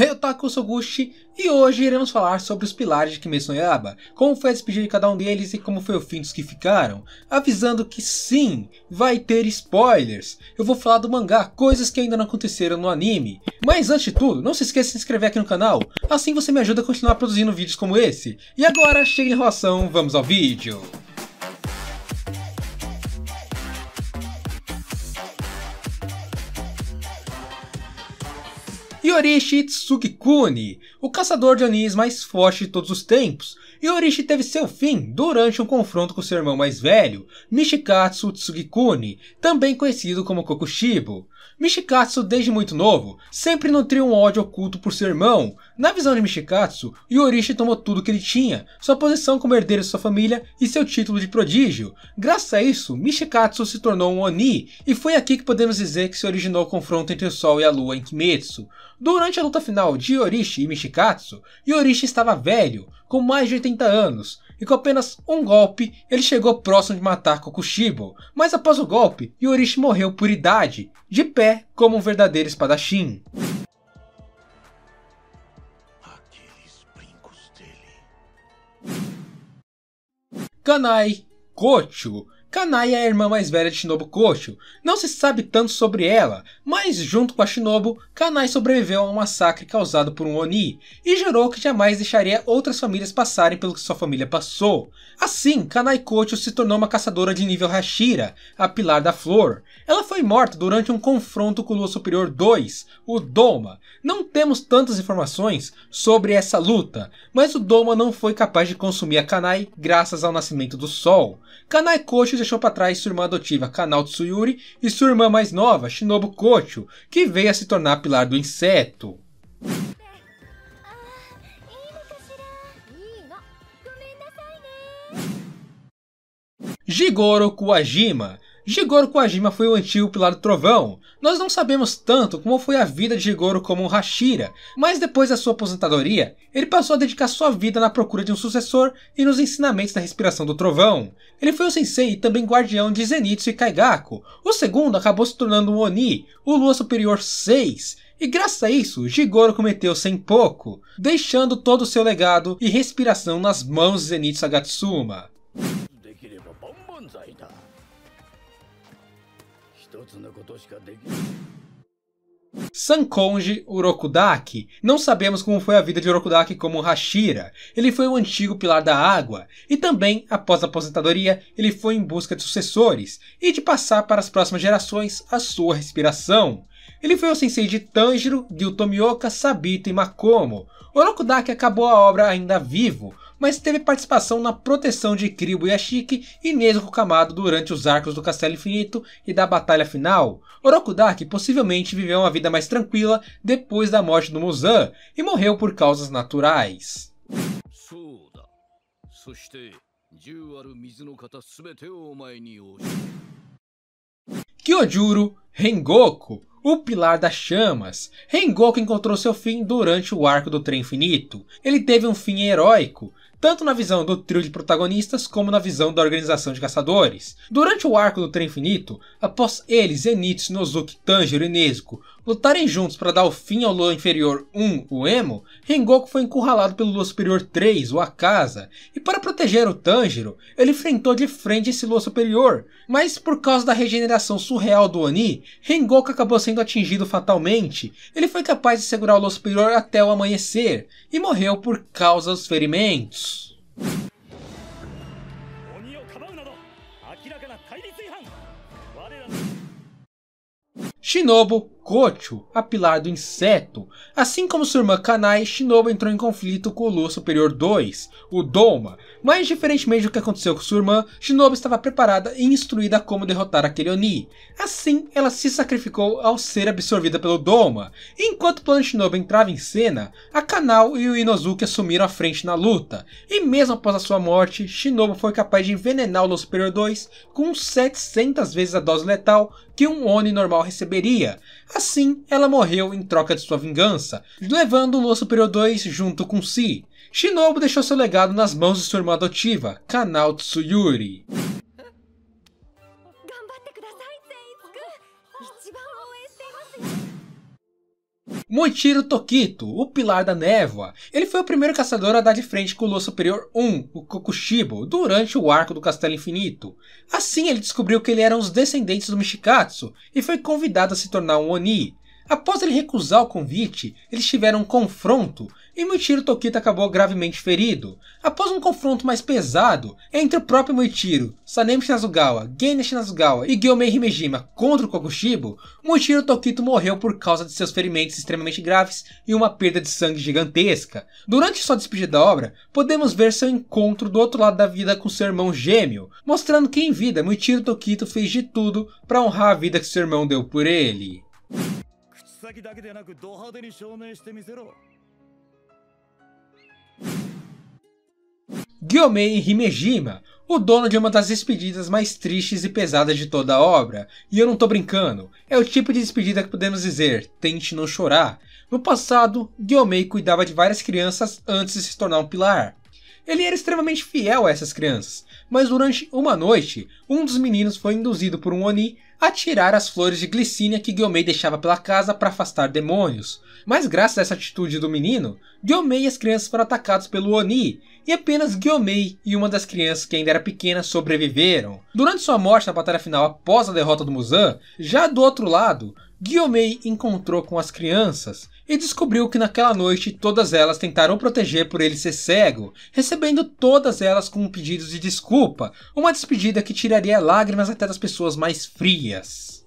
Eu sou o Soguchi e hoje iremos falar sobre os pilares de Kimetsu no como foi a despedida de cada um deles e como foi o fim dos que ficaram, avisando que sim, vai ter spoilers. Eu vou falar do mangá, coisas que ainda não aconteceram no anime. Mas antes de tudo, não se esqueça de se inscrever aqui no canal, assim você me ajuda a continuar produzindo vídeos como esse. E agora, chega de enrolação, vamos ao vídeo. Yori Tsukikuni, o caçador de anis mais forte de todos os tempos, e Orishi teve seu fim durante um confronto com seu irmão mais velho, Michikatsu Tsugikuni, também conhecido como Kokushibo. Mishikatsu, desde muito novo, sempre nutriu um ódio oculto por seu irmão. Na visão de Mishikatsu, Yorishi tomou tudo que ele tinha, sua posição como herdeiro de sua família e seu título de prodígio. Graças a isso, Mishikatsu se tornou um Oni, e foi aqui que podemos dizer que se originou o confronto entre o Sol e a Lua em Kimetsu. Durante a luta final de Yorishi e Mishikatsu, Shikatsu, Yorishi estava velho, com mais de 80 anos, e com apenas um golpe ele chegou próximo de matar Kokushibo, mas após o golpe, Yorishi morreu por idade, de pé como um verdadeiro espadachim. Kanai, Kocho Kanai é a irmã mais velha de Shinobu Kocho. Não se sabe tanto sobre ela, mas junto com a Shinobu, Kanai sobreviveu a um massacre causado por um Oni e jurou que jamais deixaria outras famílias passarem pelo que sua família passou. Assim, Kanai Kocho se tornou uma caçadora de nível Hashira, a Pilar da Flor. Ela foi morta durante um confronto com o Lua Superior 2, o Doma. Não temos tantas informações sobre essa luta, mas o Doma não foi capaz de consumir a Kanai graças ao nascimento do Sol. Kanai Kocho deixou para trás sua irmã adotiva Kanao Tsuyuri e sua irmã mais nova, Shinobu Kocho, que veio a se tornar a pilar do inseto. Jigoro Kuajima Jigoro Kojima foi o antigo Pilar do Trovão. Nós não sabemos tanto como foi a vida de Jigoro como um Hashira, mas depois da sua aposentadoria, ele passou a dedicar sua vida na procura de um sucessor e nos ensinamentos da respiração do trovão. Ele foi o sensei e também guardião de Zenitsu e Kaigaku. O segundo acabou se tornando um Oni, o Lua Superior 6, e graças a isso, Jigoro cometeu sem pouco, deixando todo o seu legado e respiração nas mãos de Zenitsu Agatsuma. Sankonji Urokudaki. Não sabemos como foi a vida de Urokudaki como Hashira. Ele foi o um antigo pilar da água, e também, após a aposentadoria, ele foi em busca de sucessores e de passar para as próximas gerações a sua respiração. Ele foi o sensei de Tanjiro, Gyu Tomioka, Sabito e Makomo. Orokudaki acabou a obra ainda vivo, mas teve participação na proteção de Kribo Yashiki e Nezuko Kamado durante os arcos do Castelo Infinito e da Batalha Final. Orokudaki possivelmente viveu uma vida mais tranquila depois da morte do Muzan e morreu por causas naturais. Kyojuro Rengoku, o Pilar das Chamas. Rengoku encontrou seu fim durante o arco do Trem Infinito. Ele teve um fim heróico, tanto na visão do trio de protagonistas como na visão da organização de caçadores. Durante o arco do Trem Infinito, após eles Zenitsu, Nozuki, Tanjiro e Nezuko lutarem juntos para dar o fim ao Lua Inferior 1, o Emo, Rengoku foi encurralado pelo Lua Superior 3, o Akaza, e para proteger o Tanjiro, ele enfrentou de frente esse Lua Superior, mas por causa da regeneração surreal do Oni, Rengoku acabou sendo atingido fatalmente, ele foi capaz de segurar o Lua Superior até o amanhecer, e morreu por causa dos ferimentos. Shinobu Kocho, a pilar do inseto. Assim como sua irmã Kanai, Shinobu entrou em conflito com o Lu Superior 2, o Doma. Mas diferentemente do que aconteceu com sua irmã, Shinobu estava preparada e instruída como derrotar aquele Oni. Assim, ela se sacrificou ao ser absorvida pelo Doma. Enquanto o plano Shinobu entrava em cena, a Kanal e o Inosuke assumiram a frente na luta. E mesmo após a sua morte, Shinobu foi capaz de envenenar o Lu Superior 2 com 700 vezes a dose letal que um Oni normal receberia. Assim, ela morreu em troca de sua vingança, levando o Lua Superior 2 junto com si. Shinobu deixou seu legado nas mãos de sua irmã adotiva, Kanao Tsuyuri. Moichiro Tokito, o Pilar da Névoa. Ele foi o primeiro caçador a dar de frente com o Lua Superior 1, o Kokushibo, durante o arco do Castelo Infinito. Assim, ele descobriu que ele era um dos descendentes do Mishikatsu e foi convidado a se tornar um Oni. Após ele recusar o convite, eles tiveram um confronto e Muichiro Tokita acabou gravemente ferido, após um confronto mais pesado entre o próprio Muichiro, Sanemi Shinazugawa, Genya Shinazugawa e Gyomei Himejima contra o Kokushibo, Muichiro Tokito morreu por causa de seus ferimentos extremamente graves e uma perda de sangue gigantesca. Durante sua despedida da obra, podemos ver seu encontro do outro lado da vida com seu irmão gêmeo, mostrando que em vida Muichiro Tokito fez de tudo para honrar a vida que seu irmão deu por ele. Gyomei Himejima, o dono de uma das despedidas mais tristes e pesadas de toda a obra. E eu não tô brincando, é o tipo de despedida que podemos dizer, tente não chorar. No passado, Gyomei cuidava de várias crianças antes de se tornar um pilar. Ele era extremamente fiel a essas crianças, mas durante uma noite, um dos meninos foi induzido por um Oni atirar as flores de glicínia que Guilherme deixava pela casa para afastar demônios. Mas graças a essa atitude do menino, Guilherme e as crianças foram atacados pelo Oni, e apenas Guilherme e uma das crianças que ainda era pequena sobreviveram. Durante sua morte na batalha final após a derrota do Muzan, já do outro lado, Guillaume encontrou com as crianças e descobriu que naquela noite todas elas tentaram proteger por ele ser cego, recebendo todas elas com pedidos de desculpa, uma despedida que tiraria lágrimas até das pessoas mais frias.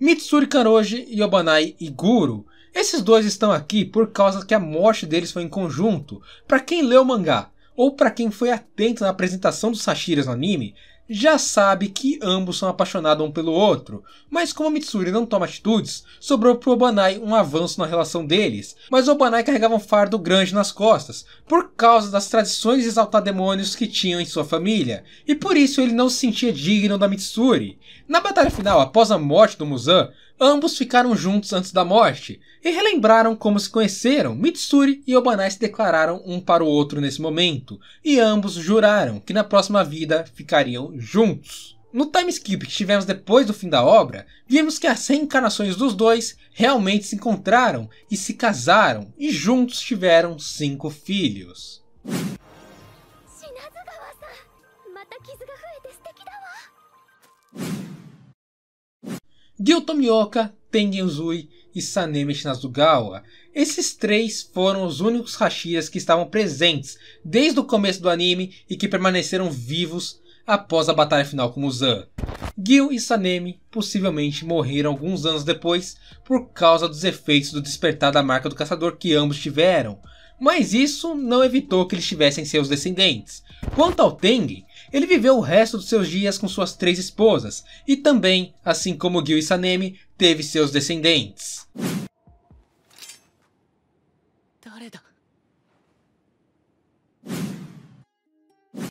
Mitsuri Kanoji, Yobanai e Guru. Esses dois estão aqui por causa que a morte deles foi em conjunto. Para quem leu o mangá ou para quem foi atento na apresentação dos Sashiras no anime, já sabe que ambos são apaixonados um pelo outro, mas como Mitsuri não toma atitudes, sobrou pro Obanai um avanço na relação deles, mas Obanai carregava um fardo grande nas costas, por causa das tradições de exaltar demônios que tinham em sua família, e por isso ele não se sentia digno da Mitsuri. Na batalha final, após a morte do Muzan, Ambos ficaram juntos antes da morte e relembraram como se conheceram. Mitsuri e Obanai se declararam um para o outro nesse momento, e ambos juraram que na próxima vida ficariam juntos. No time skip que tivemos depois do fim da obra, vimos que as reencarnações dos dois realmente se encontraram e se casaram, e juntos tiveram cinco filhos. Gyo Tomioka, Tengen Uzui e Sanemi Shinazugawa. Esses três foram os únicos Hashiras que estavam presentes desde o começo do anime e que permaneceram vivos após a batalha final com Muzan. Gil e Sanemi possivelmente morreram alguns anos depois por causa dos efeitos do despertar da marca do caçador que ambos tiveram, mas isso não evitou que eles tivessem seus descendentes. Quanto ao Tengen, ele viveu o resto dos seus dias com suas três esposas, e também, assim como Gil e Sanemi, teve seus descendentes.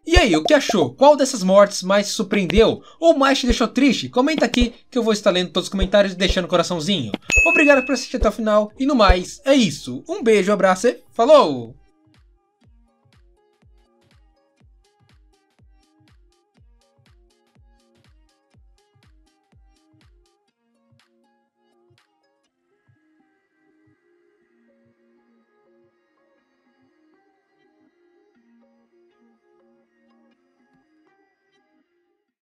E aí, o que achou? Qual dessas mortes mais te surpreendeu? Ou mais te deixou triste? Comenta aqui que eu vou estar lendo todos os comentários e deixando o coraçãozinho. Obrigado por assistir até o final e no mais, é isso. Um beijo, abraço e falou!